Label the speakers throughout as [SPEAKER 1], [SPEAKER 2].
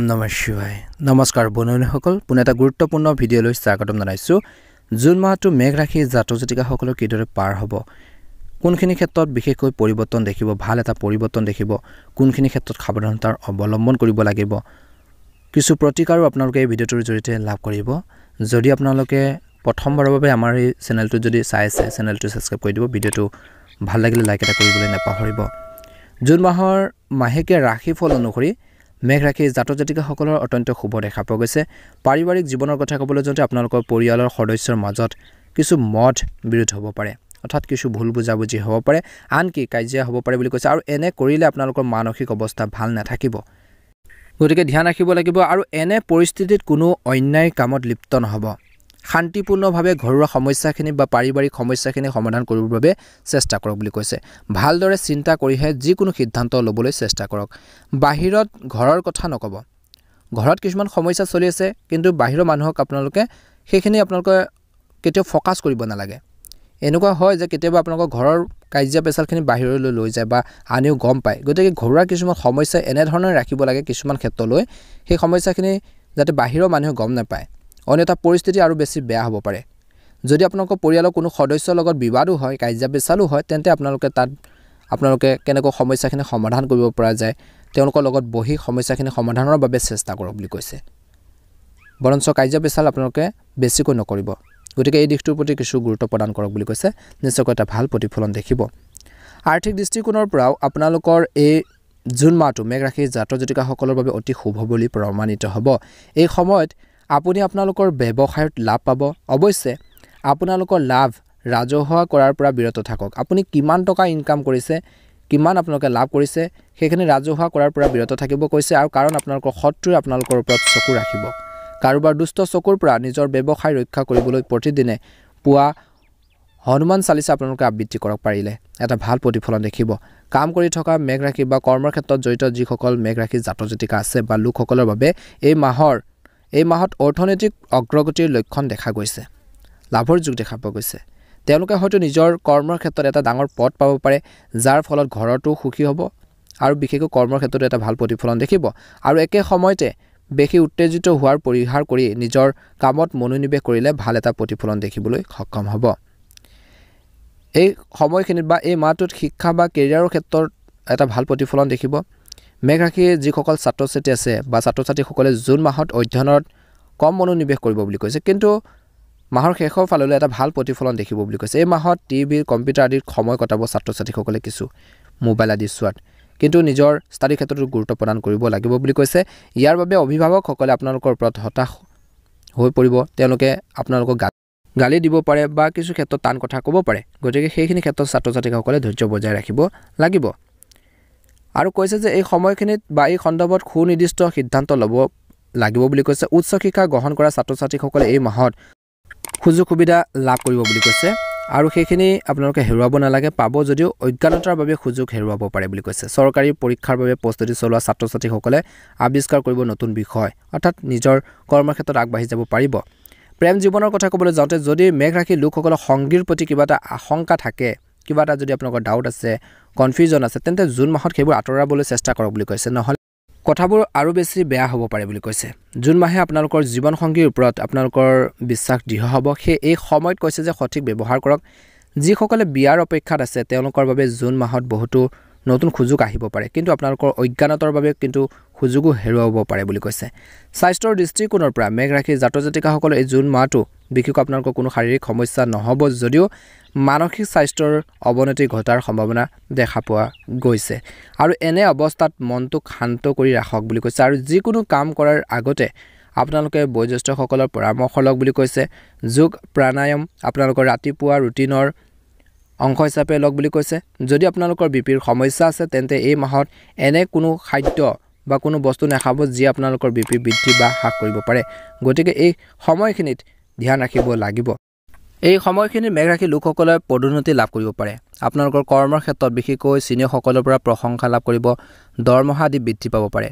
[SPEAKER 1] ওম নম শিৱায় নমস্কাৰ বনৌনীসকল পুনে এটা গুৰুত্বপূৰ্ণ ভিডিঅ'লৈ স্বাগতম জনাইছোঁ জুন মাহটো মেঘ ৰাশি জাত জাতিকাসকলক কিদৰে পাৰ হ'ব কোনখিনি ক্ষেত্ৰত বিশেষকৈ পৰিৱৰ্তন দেখিব ভাল এটা পৰিৱৰ্তন দেখিব কোনখিনি ক্ষেত্ৰত সাৱধানতাৰ অৱলম্বন কৰিব লাগিব কিছু প্ৰতিকাৰো আপোনালোকে এই ভিডিঅ'টোৰ জৰিয়তে লাভ কৰিব যদি আপোনালোকে প্ৰথমবাৰৰ বাবে আমাৰ এই চেনেলটো যদি চাইছে চেনেলটো ছাবস্ক্ৰাইব কৰি দিব ভিডিঅ'টো ভাল লাগিলে লাইক এটা কৰিবলৈ নাপাহৰিব জুন মাহৰ মাহেকীয়া ৰাশিফল অনুসৰি মেঘ ৰাশি জাত জাতিকাসকলৰ অত্যন্ত শুভ দেখা পোৱা গৈছে পাৰিবাৰিক জীৱনৰ কথা ক'বলৈ যাওঁতে আপোনালোকৰ পৰিয়ালৰ সদস্যৰ মাজত কিছু মদ বিৰোধ হ'ব পাৰে অৰ্থাৎ কিছু ভুল বুজাবুজি হ'ব পাৰে আনকি কাজিয়া হ'ব পাৰে বুলি কৈছে আৰু এনে কৰিলে আপোনালোকৰ মানসিক অৱস্থা ভাল নাথাকিব গতিকে ধ্যান ৰাখিব লাগিব আৰু এনে পৰিস্থিতিত কোনো অন্যায় কামত লিপ্ত নহ'ব শান্তিপূৰ্ণভাৱে ঘৰুৱা সমস্যাখিনি বা পাৰিবাৰিক সমস্যাখিনি সমাধান কৰিবৰ বাবে চেষ্টা কৰক বুলি কৈছে ভালদৰে চিন্তা কৰিহে যিকোনো সিদ্ধান্ত ল'বলৈ চেষ্টা কৰক বাহিৰত ঘৰৰ কথা নক'ব ঘৰত কিছুমান সমস্যা চলি আছে কিন্তু বাহিৰৰ মানুহক আপোনালোকে সেইখিনি আপোনালোকে কেতিয়াও ফ'কাছ কৰিব নালাগে এনেকুৱা হয় যে কেতিয়াবা আপোনালোকৰ ঘৰৰ কাজিয়া পেচালখিনি বাহিৰলৈ লৈ যায় বা আনিও গম পায় গতিকে ঘৰুৱা কিছুমান সমস্যা এনেধৰণে ৰাখিব লাগে কিছুমান ক্ষেত্ৰলৈ সেই সমস্যাখিনি যাতে বাহিৰৰ মানুহে গম নাপায় অন্যথা পৰিস্থিতি আৰু বেছি বেয়া হ'ব পাৰে যদি আপোনালোকৰ পৰিয়ালৰ কোনো সদস্যৰ লগত বিবাদো হয় কাজিয়া বেচালো হয় তেন্তে আপোনালোকে তাত আপোনালোকে কেনেকৈ সমস্যাখিনি সমাধান কৰিব পৰা যায় তেওঁলোকৰ লগত বহি সমস্যাখিনি সমাধানৰ বাবে চেষ্টা কৰক বুলি কৈছে বৰঞ্চ কাজিয়া বেচাল আপোনালোকে বেছিকৈ নকৰিব গতিকে এই দিশটোৰ প্ৰতি কিছু গুৰুত্ব প্ৰদান কৰক বুলি কৈছে নিশ্চয়কৈ এটা ভাল প্ৰতিফলন দেখিব আৰ্থিক দৃষ্টিকোণৰ পৰাও আপোনালোকৰ এই জুন মাহটো মেঘ ৰাশিৰ জাতৰ জ্যোতিকাসকলৰ বাবে অতি শুভ বুলি প্ৰমাণিত হ'ব এই সময়ত আপুনি আপোনালোকৰ ব্যৱসায়ত লাভ পাব অৱশ্যে আপোনালোকৰ লাভ ৰাজহুৱা কৰাৰ পৰা বিৰত থাকক আপুনি কিমান টকা ইনকাম কৰিছে কিমান আপোনালোকে লাভ কৰিছে সেইখিনি ৰাজহুৱা কৰাৰ পৰা বিৰত থাকিব কৈছে আৰু কাৰণ আপোনালোকৰ শত্ৰুৱে আপোনালোকৰ ওপৰত চকু ৰাখিব কাৰোবাৰ দুষ্ট চকুৰ পৰা নিজৰ ব্যৱসায় ৰক্ষা কৰিবলৈ প্ৰতিদিনে পুৱা হনুমান চালিচা আপোনালোকে আবৃত্তি কৰক পাৰিলে এটা ভাল প্ৰতিফলন দেখিব কাম কৰি থকা মেঘৰাশি বা কৰ্মৰ ক্ষেত্ৰত জড়িত যিসকল মেঘৰাশি জাতজাতিকা আছে বা লোকসকলৰ বাবে এই মাহৰ এই মাহত অৰ্থনৈতিক অগ্ৰগতিৰ লক্ষণ দেখা গৈছে লাভৰ যুগ দেখা পোৱা গৈছে তেওঁলোকে হয়তো নিজৰ কৰ্মৰ ক্ষেত্ৰত এটা ডাঙৰ পথ পাব পাৰে যাৰ ফলত ঘৰতো সুখী হ'ব আৰু বিশেষকৈ কৰ্মৰ ক্ষেত্ৰতো এটা ভাল প্ৰতিফলন দেখিব আৰু একে সময়তে বেছি উত্তেজিত হোৱাৰ পৰিহাৰ কৰি নিজৰ কামত মনোনিৱেশ কৰিলে ভাল এটা প্ৰতিফলন দেখিবলৈ সক্ষম হ'ব এই সময়খিনিত বা এই মাহটোত শিক্ষা বা কেৰিয়াৰৰ ক্ষেত্ৰত এটা ভাল প্ৰতিফলন দেখিব মেঘ যিসকল ছাত্ৰ ছাত্ৰী আছে বা ছাত্ৰ ছাত্ৰীসকলে জুন মাহত অধ্যয়নত কম মনোনিৱেশ কৰিব বুলি কৈছে কিন্তু মাহৰ শেষৰ ফাললৈ এটা ভাল প্ৰতিফলন দেখিব বুলি কৈছে এই মাহত টি ভি কম্পিউটাৰ আদিত সময় কটাব ছাত্ৰ ছাত্ৰীসকলে কিছু মোবাইল আদি চোৱাত কিন্তু নিজৰ ষ্টাডি ক্ষেত্ৰতো গুৰুত্ব প্ৰদান কৰিব লাগিব বুলি কৈছে ইয়াৰ বাবে অভিভাৱকসকলে আপোনালোকৰ ওপৰত হতাশ হৈ পৰিব তেওঁলোকে আপোনালোকক গা গালি দিব পাৰে বা কিছু ক্ষেত্ৰত টান কথা ক'ব পাৰে গতিকে সেইখিনি ক্ষেত্ৰত ছাত্ৰ ছাত্ৰীসকলে ধৈৰ্য বজাই ৰাখিব লাগিব আৰু কৈছে যে এই সময়খিনিত বা এই সন্দৰ্ভত সুনিৰ্দিষ্ট সিদ্ধান্ত ল'ব লাগিব বুলি কৈছে উচ্চ শিক্ষা গ্ৰহণ কৰা ছাত্ৰ ছাত্ৰীসকলে এই মাহত সুযোগ সুবিধা লাভ কৰিব বুলি কৈছে আৰু সেইখিনি আপোনালোকে হেৰুৱাব নালাগে পাব যদিও অজ্ঞানতাৰ বাবে সুযোগ হেৰুৱাব পাৰে বুলি কৈছে চৰকাৰী পৰীক্ষাৰ বাবে প্ৰস্তুতি চলোৱা ছাত্ৰ ছাত্ৰীসকলে আৱিষ্কাৰ কৰিব নতুন বিষয় অৰ্থাৎ নিজৰ কৰ্মক্ষেত্ৰত আগবাঢ়ি যাব পাৰিব প্ৰেম জীৱনৰ কথা ক'বলৈ যাওঁতে যদি মেঘ ৰাখি লোকসকলৰ সংগীৰ প্ৰতি কিবা এটা আশংকা থাকে কিবা এটা যদি আপোনালোকৰ ডাউট আছে কনফিউজন আছে তেন্তে জুন মাহত সেইবোৰ আঁতৰাবলৈ চেষ্টা কৰক বুলি কৈছে নহ'লে কথাবোৰ আৰু বেছি বেয়া হ'ব পাৰে বুলি কৈছে জুন মাহে আপোনালোকৰ জীৱনসংগীৰ ওপৰত আপোনালোকৰ বিশ্বাস দৃঢ় হ'ব সেই এই সময়ত কৈছে যে সঠিক ব্যৱহাৰ কৰক যিসকলে বিয়াৰ অপেক্ষাত আছে তেওঁলোকৰ বাবে জুন মাহত বহুতো নতুন সুযোগ আহিব পাৰে কিন্তু আপোনালোকৰ অজ্ঞানতাৰ বাবে কিন্তু সুযোগো হেৰুৱাব পাৰে বুলি কৈছে স্বাস্থ্যৰ দৃষ্টিকোণৰ পৰা মেঘ ৰাখি জাত জাতিকাসকলৰ এই জুন মাহটো বিশেষকৈ আপোনালোকৰ কোনো শাৰীৰিক সমস্যা নহ'ব যদিও মানসিক স্বাস্থ্যৰ অৱনতি ঘটাৰ সম্ভাৱনা দেখা পোৱা গৈছে আৰু এনে অৱস্থাত মনটোক শান্ত কৰি ৰাখক বুলি কৈছে আৰু যিকোনো কাম কৰাৰ আগতে আপোনালোকে বয়োজ্যেষ্ঠসকলৰ পৰামৰ্শ লওক বুলি কৈছে যোগ প্ৰাণায়াম আপোনালোকৰ ৰাতিপুৱা ৰুটিনৰ অংশ হিচাপে লওক বুলি কৈছে যদি আপোনালোকৰ বি পিৰ সমস্যা আছে তেন্তে এই মাহত এনে কোনো খাদ্য বা কোনো বস্তু নেখাব যি আপোনালোকৰ বি পি বৃদ্ধি বা হ্ৰাস কৰিব পাৰে গতিকে এই সময়খিনিত ধ্যান ৰাখিব লাগিব এই সময়খিনিত মেঘ লোকসকলে পদোন্নতি লাভ কৰিব পাৰে আপোনালোকৰ কৰ্মৰ ক্ষেত্ৰত বিশেষকৈ চিনিয়ৰসকলৰ পৰা প্ৰশংসা লাভ কৰিব দৰমহা আদি বৃদ্ধি পাব পাৰে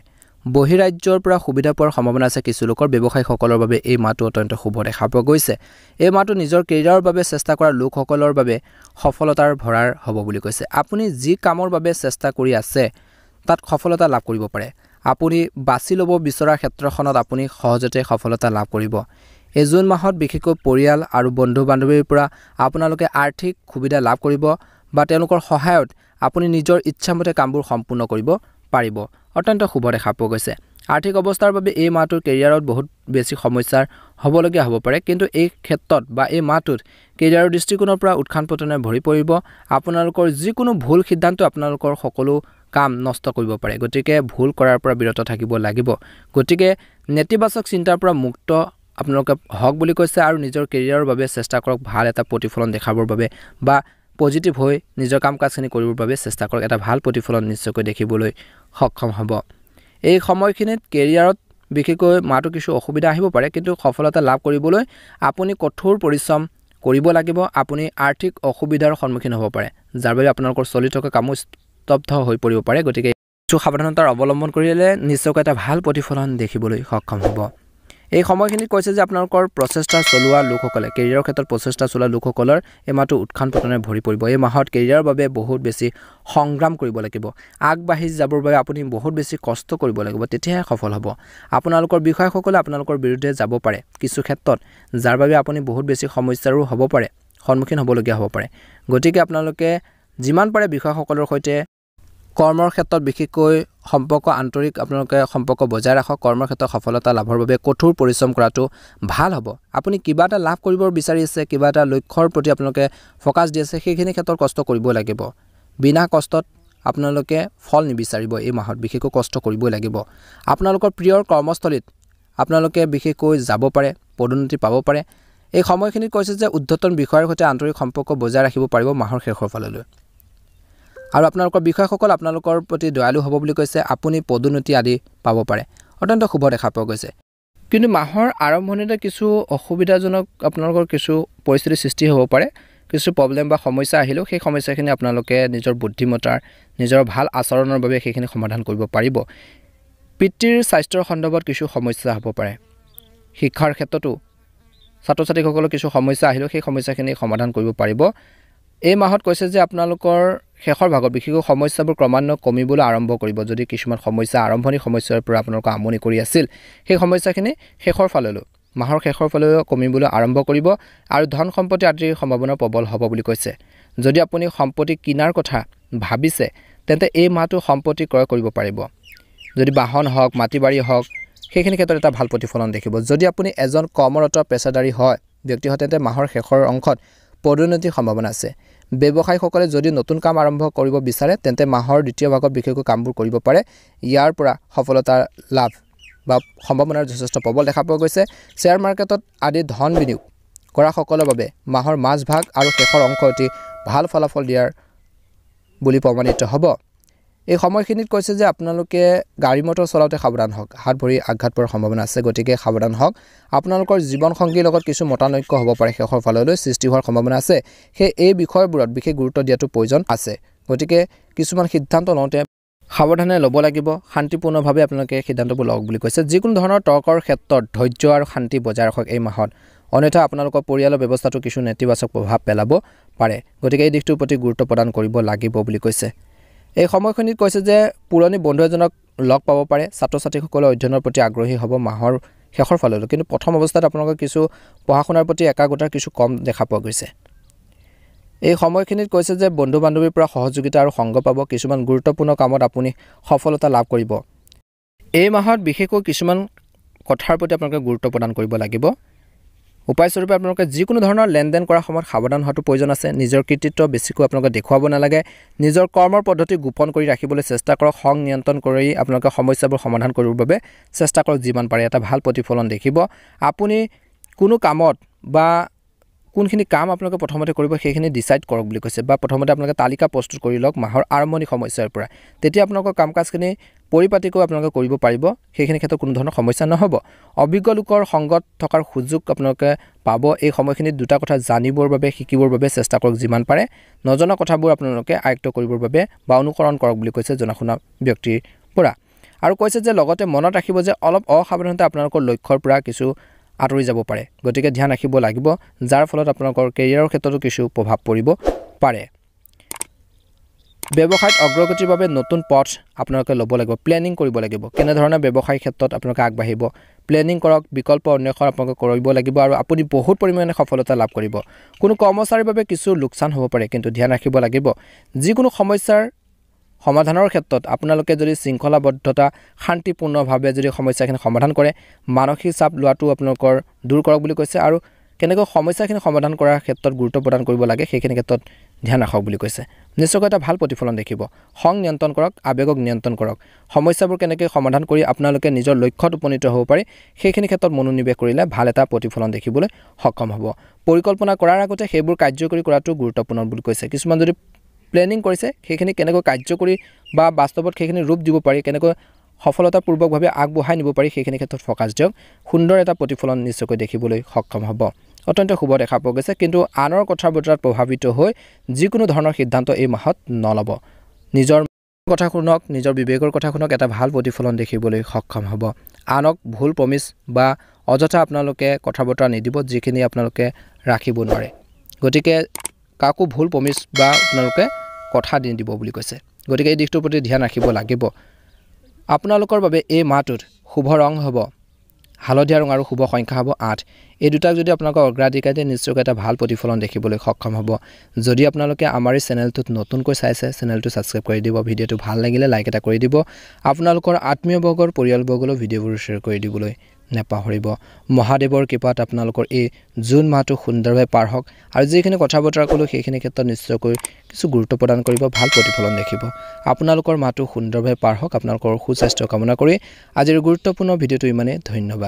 [SPEAKER 1] বহিৰাজ্যৰ পৰা সুবিধা পোৱাৰ সম্ভাৱনা আছে কিছু লোকৰ ব্যৱসায়ীসকলৰ বাবে এই মাহটো অত্যন্ত শুভ দেখা পোৱা গৈছে এই মাহটো নিজৰ কেৰিয়াৰৰ বাবে চেষ্টা কৰা লোকসকলৰ বাবে সফলতাৰ ভৰাৰ হ'ব বুলি কৈছে আপুনি যি কামৰ বাবে চেষ্টা কৰি আছে তাত সফলতা লাভ কৰিব পাৰে আপুনি বাছি ল'ব বিচৰা ক্ষেত্ৰখনত আপুনি সহজতে সফলতা লাভ কৰিব এই জুন মাহত বিশেষকৈ পৰিয়াল আৰু বন্ধু বান্ধৱীৰ পৰা আপোনালোকে আৰ্থিক সুবিধা লাভ কৰিব বা তেওঁলোকৰ সহায়ত আপুনি নিজৰ ইচ্ছামতে কামবোৰ সম্পূৰ্ণ কৰিব পাৰিব অত্যন্ত শুভ দেখা পোৱা গৈছে আৰ্থিক অৱস্থাৰ বাবে এই মাহটোত কেৰিয়াৰত বহুত বেছি সমস্যাৰ হ'বলগীয়া হ'ব পাৰে কিন্তু এই ক্ষেত্ৰত বা এই মাহটোত কেৰিয়াৰৰ দৃষ্টিকোণৰ পৰা উৎখান পতনে ভৰি পৰিব আপোনালোকৰ যিকোনো ভুল সিদ্ধান্ত আপোনালোকৰ সকলো কাম নষ্ট কৰিব পাৰে গতিকে ভুল কৰাৰ পৰা বিৰত থাকিব লাগিব গতিকে নেতিবাচক চিন্তাৰ পৰা মুক্ত আপোনালোকে হওক বুলি কৈছে আৰু নিজৰ কেৰিয়াৰৰ বাবে চেষ্টা কৰক ভাল এটা প্ৰতিফলন দেখাবৰ বাবে বা পজিটিভ হৈ নিজৰ কাম কাজখিনি কৰিবৰ বাবে চেষ্টা কৰক এটা ভাল প্ৰতিফলন নিশ্চয়কৈ দেখিবলৈ সক্ষম হ'ব এই সময়খিনিত কেৰিয়াৰত বিশেষকৈ মাতো কিছু অসুবিধা আহিব পাৰে কিন্তু সফলতা লাভ কৰিবলৈ আপুনি কঠোৰ পৰিশ্ৰম কৰিব লাগিব আপুনি আৰ্থিক অসুবিধাৰ সন্মুখীন হ'ব পাৰে যাৰ বাবে আপোনালোকৰ চলি থকা কামো স্তব্ধ হৈ পৰিব পাৰে গতিকে কিছু সাৱধানতাৰ অৱলম্বন কৰিলে নিশ্চয়কৈ এটা ভাল প্ৰতিফলন দেখিবলৈ সক্ষম হ'ব এই সময়খিনিত কৈছে যে আপোনালোকৰ প্ৰচেষ্টা চলোৱা লোকসকলে কেৰিয়াৰৰ ক্ষেত্ৰত প্ৰচেষ্টা চলোৱা লোকসকলৰ এই মাহটো উৎখান পতনে ভৰি পৰিব এই মাহত কেৰিয়াৰৰ বাবে বহুত বেছি সংগ্ৰাম কৰিব লাগিব আগবাঢ়ি যাবৰ বাবে আপুনি বহুত বেছি কষ্ট কৰিব লাগিব তেতিয়াহে সফল হ'ব আপোনালোকৰ বিষয়াসকলে আপোনালোকৰ বিৰুদ্ধে যাব পাৰে কিছু ক্ষেত্ৰত যাৰ বাবে আপুনি বহুত বেছি সমস্যাৰো হ'ব পাৰে সন্মুখীন হ'বলগীয়া হ'ব পাৰে গতিকে আপোনালোকে যিমান পাৰে বিষয়াসকলৰ সৈতে কৰ্মৰ ক্ষেত্ৰত বিশেষকৈ সম্পৰ্ক আন্তৰিক আপোনালোকে সম্পৰ্ক বজাই ৰাখক কৰ্মৰ ক্ষেত্ৰত সফলতা লাভৰ বাবে কঠোৰ পৰিশ্ৰম কৰাটো ভাল হ'ব আপুনি কিবা এটা লাভ কৰিব বিচাৰি আছে কিবা এটা লক্ষ্যৰ প্ৰতি আপোনালোকে ফ'কাছ দি আছে সেইখিনি ক্ষেত্ৰত কষ্ট কৰিব লাগিব বিনা কষ্টত আপোনালোকে ফল নিবিচাৰিব এই মাহত বিশেষকৈ কষ্ট কৰিবই লাগিব আপোনালোকৰ প্ৰিয় কৰ্মস্থলীত আপোনালোকে বিশেষকৈ যাব পাৰে পদোন্নতি পাব পাৰে এই সময়খিনিত কৈছে যে উদ্ধতন বিষয়ৰ সৈতে আন্তৰিক সম্পৰ্ক বজাই ৰাখিব পাৰিব মাহৰ শেষৰ ফাললৈ আৰু আপোনালোকৰ বিষয়াসকল আপোনালোকৰ প্ৰতি দয়ালু হ'ব বুলি কৈছে আপুনি পদোন্নতি আদি পাব পাৰে অত্যন্ত শুভ দেখা পোৱা গৈছে কিন্তু মাহৰ আৰম্ভণিতে কিছু অসুবিধাজনক আপোনালোকৰ কিছু পৰিস্থিতিৰ সৃষ্টি হ'ব পাৰে কিছু প্ৰব্লেম বা সমস্যা আহিলেও সেই সমস্যাখিনি আপোনালোকে নিজৰ বুদ্ধিমত্তাৰ নিজৰ ভাল আচৰণৰ বাবে সেইখিনি সমাধান কৰিব পাৰিব পিতৃৰ স্বাস্থ্যৰ সন্দৰ্ভত কিছু সমস্যা হ'ব পাৰে শিক্ষাৰ ক্ষেত্ৰতো ছাত্ৰ ছাত্ৰীসকলৰ কিছু সমস্যা আহিলেও সেই সমস্যাখিনি সমাধান কৰিব পাৰিব এই মাহত কৈছে যে আপোনালোকৰ শেষৰ ভাগত বিশেষকৈ সমস্যাবোৰ ক্ৰমান্বয়ে কমিবলৈ আৰম্ভ কৰিব যদি কিছুমান সমস্যা আৰম্ভণি সমস্যাৰ পৰা আপোনালোকৰ আমনি কৰি আছিল সেই সমস্যাখিনি শেষৰ ফাললৈ মাহৰ শেষৰ ফাললৈ কমিবলৈ আৰম্ভ কৰিব আৰু ধন সম্পত্তি আদিৰ সম্ভাৱনা প্ৰবল হ'ব বুলি কৈছে যদি আপুনি সম্পত্তি কিনাৰ কথা ভাবিছে তেন্তে এই মাহটো সম্পত্তি ক্ৰয় কৰিব পাৰিব যদি বাহন হওক মাটি বাৰী হওক সেইখিনি ক্ষেত্ৰত এটা ভাল প্ৰতিফলন দেখিব যদি আপুনি এজন কৰ্মৰত পেচাদাৰী হয় ব্যক্তি মাহৰ শেষৰ অংশত পদোন্নতিৰ সম্ভাৱনা আছে ব্যৱসায়ীসকলে যদি নতুন কাম আৰম্ভ কৰিব বিচাৰে তেন্তে মাহৰ দ্বিতীয় ভাগত বিশেষকৈ কামবোৰ কৰিব পাৰে ইয়াৰ পৰা সফলতা লাভ বা সম্ভাৱনাৰ যথেষ্ট প্ৰবল দেখা পোৱা গৈছে শ্বেয়াৰ মাৰ্কেটত আদি ধন বিনিয়োগ কৰাসকলৰ বাবে মাহৰ মাজভাগ আৰু শেষৰ অংশ অতি ভাল ফলাফল দিয়াৰ বুলি প্ৰমাণিত হ'ব এই সময়খিনিত কৈছে যে আপোনালোকে গাড়ী মটৰ চলাওঁতে সাৱধান হওক হাত ভৰি আঘাত পোৱাৰ সম্ভাৱনা আছে গতিকে সাৱধান হওক আপোনালোকৰ জীৱনসংগীৰ লগত কিছু মতানৈক্য হ'ব পাৰে শেষৰ ফাললৈ সৃষ্টি হোৱাৰ সম্ভাৱনা আছে সেই এই বিষয়বোৰত বিশেষ গুৰুত্ব দিয়াটো প্ৰয়োজন আছে গতিকে কিছুমান সিদ্ধান্ত লওঁতে সাৱধানে ল'ব লাগিব শান্তিপূৰ্ণভাৱে আপোনালোকে সিদ্ধান্তবোৰ লওক বুলি কৈছে যিকোনো ধৰণৰ তৰ্কৰ ক্ষেত্ৰত ধৈৰ্য আৰু শান্তি বজাই ৰাখক এই মাহত অন্যথা আপোনালোকৰ পৰিয়ালৰ ব্যৱস্থাটো কিছু নেতিবাচক প্ৰভাৱ পেলাব পাৰে গতিকে এই দিশটোৰ প্ৰতি গুৰুত্ব প্ৰদান কৰিব লাগিব বুলি কৈছে এই সময়খিনিত কৈছে যে পুৰণি বন্ধু এজনক লগ পাব পাৰে ছাত্ৰ ছাত্ৰীসকলে অধ্যয়নৰ প্ৰতি আগ্ৰহী হ'ব মাহৰ শেষৰ ফাললৈ কিন্তু প্ৰথম অৱস্থাত আপোনালোকে কিছু পঢ়া শুনাৰ প্ৰতি একাগ্ৰতাৰ কিছু কম দেখা পোৱা গৈছে এই সময়খিনিত কৈছে যে বন্ধু বান্ধৱীৰ পৰা সহযোগিতা আৰু সংগ পাব কিছুমান গুৰুত্বপূৰ্ণ কামত আপুনি সফলতা লাভ কৰিব এই মাহত বিশেষকৈ কিছুমান কথাৰ প্ৰতি আপোনালোকে গুৰুত্ব প্ৰদান কৰিব লাগিব উপায়স্বৰূপে আপোনালোকে যিকোনো ধৰণৰ লেনদেন কৰাৰ সময়ত সাৱধান হোৱাটো প্ৰয়োজন আছে নিজৰ কৃতিত্ব বেছিকৈ আপোনালোকে দেখুৱাব নালাগে নিজৰ কৰ্মৰ পদ্ধতি গোপন কৰি ৰাখিবলৈ চেষ্টা কৰক সং নিয়ন্ত্ৰণ কৰি আপোনালোকে সমস্যাবোৰ সমাধান কৰিবৰ বাবে চেষ্টা কৰক যিমান পাৰে এটা ভাল প্ৰতিফলন দেখিব আপুনি কোনো কামত বা কোনখিনি কাম আপোনালোকে প্ৰথমতে কৰিব সেইখিনি ডিচাইড কৰক বুলি কৈছে বা প্ৰথমতে আপোনালোকে তালিকা প্ৰস্তুত কৰি লওক মাহৰ আৰম্ভণি সমস্যাৰ পৰা তেতিয়া আপোনালোকৰ কাম কাজখিনি পৰিপাটিকৈ আপোনালোকে কৰিব পাৰিব সেইখিনি ক্ষেত্ৰত কোনো ধৰণৰ সমস্যা নহ'ব অভিজ্ঞ লোকৰ সংগত থকাৰ সুযোগ আপোনালোকে পাব এই সময়খিনিত দুটা কথা জানিবৰ বাবে শিকিবৰ বাবে চেষ্টা কৰক যিমান পাৰে নজনা কথাবোৰ আপোনালোকে আয়ত্ব কৰিবৰ বাবে বা অনুকৰণ কৰক বুলি কৈছে জনা শুনা ব্যক্তিৰ পৰা আৰু কৈছে যে লগতে মনত ৰাখিব যে অলপ অসাৱধানতা আপোনালোকৰ লক্ষ্যৰ পৰা কিছু আঁতৰি যাব পাৰে গতিকে ধ্যান ৰাখিব লাগিব যাৰ ফলত আপোনালোকৰ কেৰিয়াৰৰ ক্ষেত্ৰতো কিছু প্ৰভাৱ পৰিব পাৰে ব্যৱসায়ত অগ্ৰগতিৰ বাবে নতুন পথ আপোনালোকে ল'ব লাগিব প্লেনিং কৰিব লাগিব কেনেধৰণে ব্যৱসায়ৰ ক্ষেত্ৰত আপোনালোকে আগবাঢ়িব প্লেনিং কৰক বিকল্প অন্বেষণ আপোনালোকে কৰিব লাগিব আৰু আপুনি বহুত পৰিমাণে সফলতা লাভ কৰিব কোনো কৰ্মচাৰীৰ বাবে কিছু লোকচান হ'ব পাৰে কিন্তু ধ্যান ৰাখিব লাগিব যিকোনো সমস্যাৰ সমাধানৰ ক্ষেত্ৰত আপোনালোকে যদি শৃংখলাবদ্ধতা শান্তিপূৰ্ণভাৱে যদি সমস্যাখিনি সমাধান কৰে মানসিক চাপ লোৱাটো আপোনালোকৰ দূৰ কৰক বুলি কৈছে আৰু কেনেকৈ সমস্যাখিনি সমাধান কৰাৰ ক্ষেত্ৰত গুৰুত্ব প্ৰদান কৰিব লাগে সেইখিনি ক্ষেত্ৰত ধ্যান ৰাখক বুলি কৈছে নিশ্চয়কৈ এটা ভাল প্ৰতিফলন দেখিব খং নিয়ন্ত্ৰণ কৰক আৱেগক নিয়ন্ত্ৰণ কৰক সমস্যাবোৰ কেনেকৈ সমাধান কৰি আপোনালোকে নিজৰ লক্ষ্যত উপনীত হ'ব পাৰি সেইখিনি ক্ষেত্ৰত মনোনিৱেশ কৰিলে ভাল এটা প্ৰতিফলন দেখিবলৈ সক্ষম হ'ব পৰিকল্পনা কৰাৰ আগতে সেইবোৰ কাৰ্যকৰী কৰাটো গুৰুত্বপূৰ্ণ বুলি কৈছে কিছুমান যদি প্লেনিং কৰিছে সেইখিনি কেনেকৈ কাৰ্যকৰী বা বাস্তৱত সেইখিনি ৰূপ দিব পাৰি কেনেকৈ সফলতাপূৰ্বকভাৱে আগবঢ়াই নিব পাৰি সেইখিনি ক্ষেত্ৰত ফ'কাছ দিয়ক সুন্দৰ এটা প্ৰতিফলন নিশ্চয়কৈ দেখিবলৈ সক্ষম হ'ব অত্যন্ত শুভ দেখা পোৱা গৈছে কিন্তু আনৰ কথা বতৰাত প্ৰভাৱিত হৈ যিকোনো ধৰণৰ সিদ্ধান্ত এই মাহত নল'ব নিজৰ কথা শুনক নিজৰ বিবেকৰ কথা শুনক এটা ভাল প্ৰতিফলন দেখিবলৈ সক্ষম হ'ব আনক ভুল প্ৰমিচ বা অযথা আপোনালোকে কথা বতৰা নিদিব যিখিনি আপোনালোকে ৰাখিব নোৱাৰে গতিকে কাকো ভুল প্ৰমিছ বা আপোনালোকে কথা দি দিব বুলি কৈছে গতিকে এই দিশটোৰ প্ৰতি ধ্যান ৰাখিব লাগিব আপোনালোকৰ বাবে এই মাহটোত শুভ ৰং হ'ব হালধীয়া ৰং আৰু শুভ সংখ্যা হ'ব আঠ এই দুটাক যদি আপোনালোকে অগ্ৰাধিকাৰ দিয়ে নিশ্চয়কৈ এটা ভাল প্ৰতিফলন দেখিবলৈ সক্ষম হ'ব যদি আপোনালোকে আমাৰ এই চেনেলটোত নতুনকৈ চাইছে চেনেলটো ছাবস্ক্ৰাইব কৰি দিব ভিডিঅ'টো ভাল লাগিলে লাইক এটা কৰি দিব আপোনালোকৰ আত্মীয়বৰ্গৰ পৰিয়ালবৰ্গলৈ ভিডিঅ'বোৰ শ্বেয়াৰ কৰি দিবলৈ নেপাহৰিব মহাদেৱৰ কৃপাত আপোনালোকৰ এই জুন মাহটো সুন্দৰভাৱে পাৰ হওক আৰু যিখিনি কথা বতৰা ক'লোঁ সেইখিনি ক্ষেত্ৰত নিশ্চয়কৈ কিছু গুৰুত্ব প্ৰদান কৰিব ভাল প্ৰতিফলন দেখিব আপোনালোকৰ মাহটো সুন্দৰভাৱে পাৰ হওক আপোনালোকৰ সুস্বাস্থ্য কামনা কৰি আজিৰ গুৰুত্বপূৰ্ণ ভিডিঅ'টো ইমানেই ধন্যবাদ